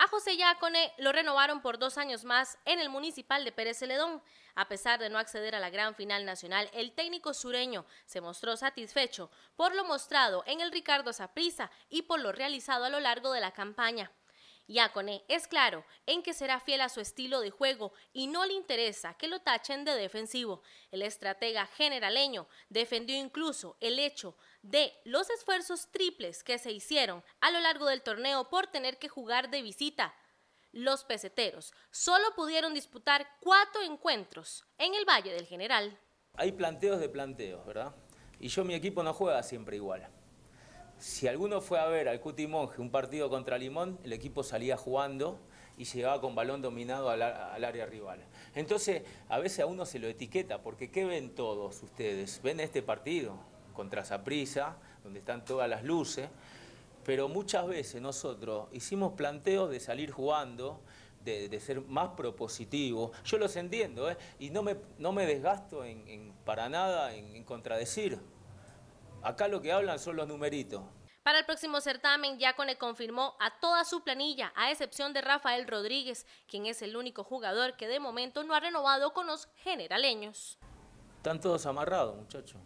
A José Yacone lo renovaron por dos años más en el municipal de Pérez Celedón. A pesar de no acceder a la gran final nacional, el técnico sureño se mostró satisfecho por lo mostrado en el Ricardo Saprisa y por lo realizado a lo largo de la campaña. Yacone es claro en que será fiel a su estilo de juego y no le interesa que lo tachen de defensivo. El estratega generaleño defendió incluso el hecho de los esfuerzos triples que se hicieron a lo largo del torneo por tener que jugar de visita. Los peseteros solo pudieron disputar cuatro encuentros en el Valle del General. Hay planteos de planteos, ¿verdad? Y yo mi equipo no juega siempre igual si alguno fue a ver al Cuti Monge un partido contra Limón, el equipo salía jugando y llegaba con balón dominado al, área rival. Entonces, a veces a uno se lo etiqueta, porque ¿qué ven todos ustedes? Ven este partido contra Saprisa, donde están todas las luces, pero muchas veces nosotros hicimos planteos de salir jugando, de, ser más propositivos. Yo los entiendo, ¿eh? y no me, desgasto en, para nada en, en contradecir. Acá lo que hablan son los numeritos. Para el próximo certamen, Yacone confirmó a toda su planilla, a excepción de Rafael Rodríguez, quien es el único jugador que de momento no ha renovado con los generaleños. Están todos amarrados, muchachos.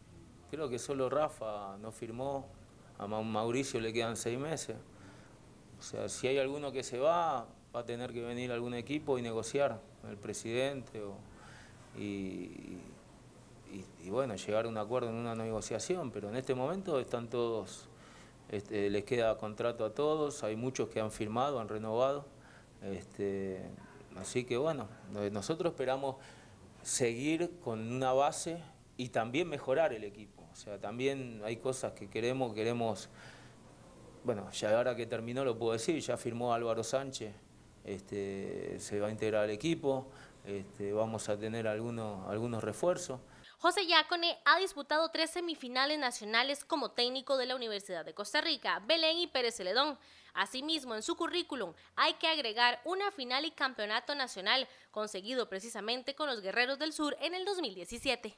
Creo que solo Rafa no firmó, a Mauricio le quedan seis meses. O sea, si hay alguno que se va, va a tener que venir algún equipo y negociar, con el presidente y, bueno, llegar a un acuerdo en una negociación, pero en este momento están todos, este, les queda contrato a todos, hay muchos que han firmado, han renovado, este, así que bueno, eh, nosotros esperamos seguir con una base y también mejorar el equipo, o sea, también hay cosas que queremos, queremos, bueno, ya ahora que terminó lo puedo decir, ya firmó Álvaro Sánchez, este, se va a integrar al equipo, vamos a tener algunos, algunos refuerzos. José Yacone ha disputado tres semifinales nacionales como técnico de la Universidad de Costa Rica, Belén y Pérez Celedón. Asimismo, en su currículum hay que agregar una final y campeonato nacional, conseguido precisamente con los Guerreros del Sur en el 2017.